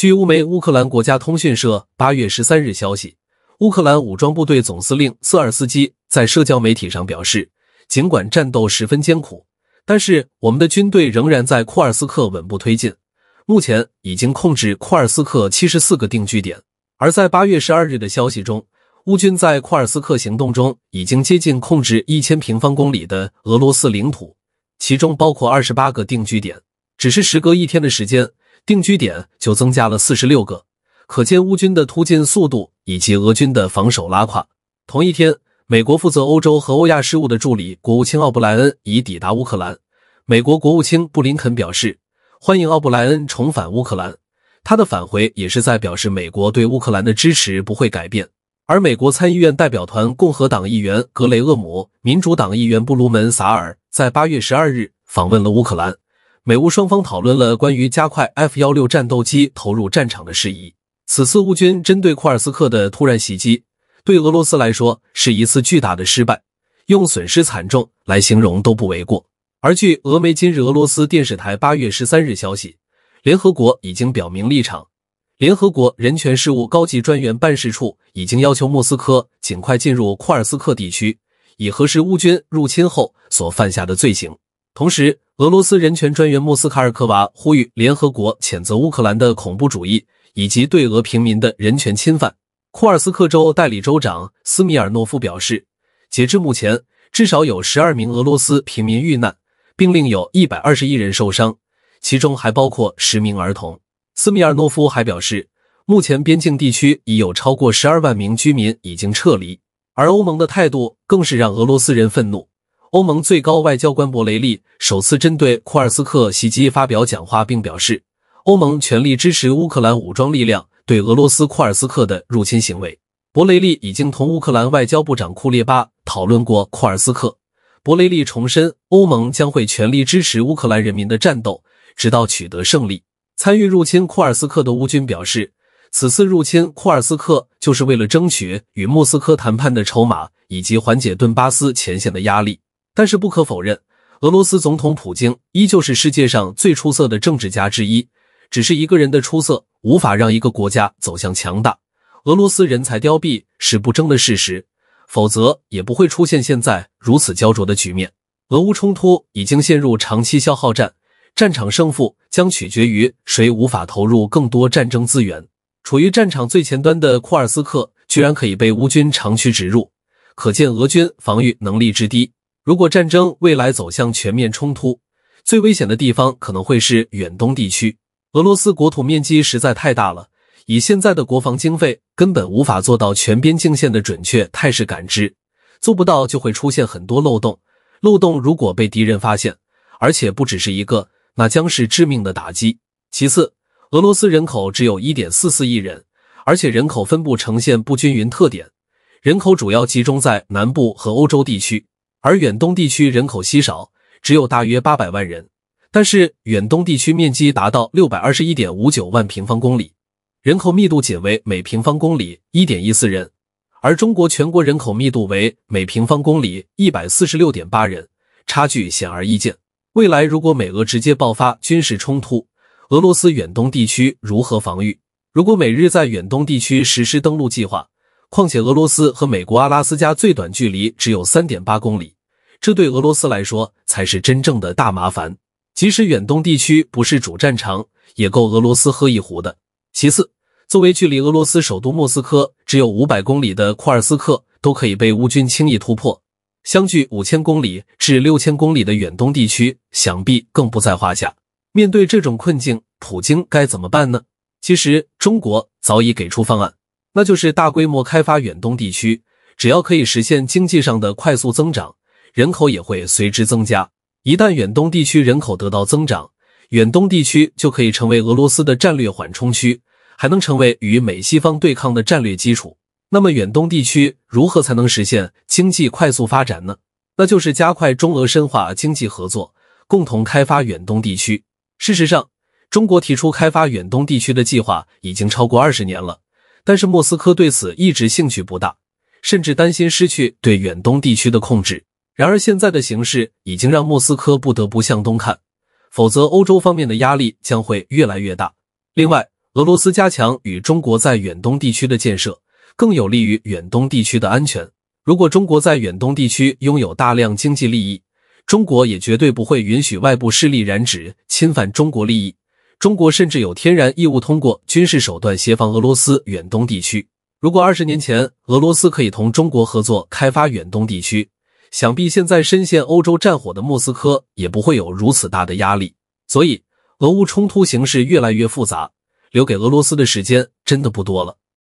据乌媒乌克兰国家通讯社八月十三日消息，乌克兰武装部队总司令瑟尔斯基在社交媒体上表示，尽管战斗十分艰苦，但是我们的军队仍然在库尔斯克稳步推进，目前已经控制库尔斯克七十四个定居点。而在八月十二日的消息中，乌军在库尔斯克行动中已经接近控制一千平方公里的俄罗斯领土，其中包括二十八个定居点。只是时隔一天的时间。定居点就增加了四十六个，可见乌军的突进速度以及俄军的防守拉胯。同一天，美国负责欧洲和欧亚事务的助理国务卿奥布莱恩已抵达乌克兰。美国国务卿布林肯表示欢迎奥布莱恩重返乌克兰，他的返回也是在表示美国对乌克兰的支持不会改变。而美国参议院代表团共和党议员格雷厄姆、民主党议员布鲁门撒尔在八月十二日访问了乌克兰。美乌双方讨论了关于加快 F-16 战斗机投入战场的事宜。此次乌军针对库尔斯克的突然袭击，对俄罗斯来说是一次巨大的失败，用损失惨重来形容都不为过。而据俄媒今日俄罗斯电视台八月十三日消息，联合国已经表明立场，联合国人权事务高级专员办事处已经要求莫斯科尽快进入库尔斯克地区，以核实乌军入侵后所犯下的罪行。同时，俄罗斯人权专员莫斯卡尔科娃呼吁联合国谴责乌克兰的恐怖主义以及对俄平民的人权侵犯。库尔斯克州代理州长斯米尔诺夫表示，截至目前，至少有十二名俄罗斯平民遇难，并另有一百二十一人受伤，其中还包括十名儿童。斯米尔诺夫还表示，目前边境地区已有超过十二万名居民已经撤离，而欧盟的态度更是让俄罗斯人愤怒。欧盟最高外交官博雷利首次针对库尔斯克袭击发表讲话，并表示欧盟全力支持乌克兰武装力量对俄罗斯库尔斯克的入侵行为。博雷利已经同乌克兰外交部长库列巴讨论过库尔斯克。博雷利重申，欧盟将会全力支持乌克兰人民的战斗，直到取得胜利。参与入侵库尔斯克的乌军表示，此次入侵库尔斯克就是为了争取与莫斯科谈判的筹码，以及缓解顿巴斯前线的压力。但是不可否认，俄罗斯总统普京依旧是世界上最出色的政治家之一。只是一个人的出色，无法让一个国家走向强大。俄罗斯人才凋敝是不争的事实，否则也不会出现现在如此焦灼的局面。俄乌冲突已经陷入长期消耗战，战场胜负将取决于谁无法投入更多战争资源。处于战场最前端的库尔斯克，居然可以被乌军长驱直入，可见俄军防御能力之低。如果战争未来走向全面冲突，最危险的地方可能会是远东地区。俄罗斯国土面积实在太大了，以现在的国防经费，根本无法做到全边境线的准确态势感知。做不到就会出现很多漏洞，漏洞如果被敌人发现，而且不只是一个，那将是致命的打击。其次，俄罗斯人口只有一点四四亿人，而且人口分布呈现不均匀特点，人口主要集中在南部和欧洲地区。而远东地区人口稀少，只有大约八百万人，但是远东地区面积达到六百二十一点五九万平方公里，人口密度仅为每平方公里一点一四人，而中国全国人口密度为每平方公里一百四十六点八人，差距显而易见。未来如果美俄直接爆发军事冲突，俄罗斯远东地区如何防御？如果美日在远东地区实施登陆计划？况且，俄罗斯和美国阿拉斯加最短距离只有三点八公里，这对俄罗斯来说才是真正的大麻烦。即使远东地区不是主战场，也够俄罗斯喝一壶的。其次，作为距离俄罗斯首都莫斯科只有五百公里的库尔斯克，都可以被乌军轻易突破，相距五千公里至六千公里的远东地区，想必更不在话下。面对这种困境，普京该怎么办呢？其实，中国早已给出方案。那就是大规模开发远东地区，只要可以实现经济上的快速增长，人口也会随之增加。一旦远东地区人口得到增长，远东地区就可以成为俄罗斯的战略缓冲区，还能成为与美西方对抗的战略基础。那么，远东地区如何才能实现经济快速发展呢？那就是加快中俄深化经济合作，共同开发远东地区。事实上，中国提出开发远东地区的计划已经超过二十年了。但是莫斯科对此一直兴趣不大，甚至担心失去对远东地区的控制。然而现在的形势已经让莫斯科不得不向东看，否则欧洲方面的压力将会越来越大。另外，俄罗斯加强与中国在远东地区的建设，更有利于远东地区的安全。如果中国在远东地区拥有大量经济利益，中国也绝对不会允许外部势力染指、侵犯中国利益。中国甚至有天然义务通过军事手段协防俄罗斯远东地区。如果二十年前俄罗斯可以同中国合作开发远东地区，想必现在深陷欧洲战火的莫斯科也不会有如此大的压力。所以，俄乌冲突形势越来越复杂，留给俄罗斯的时间真的不多了。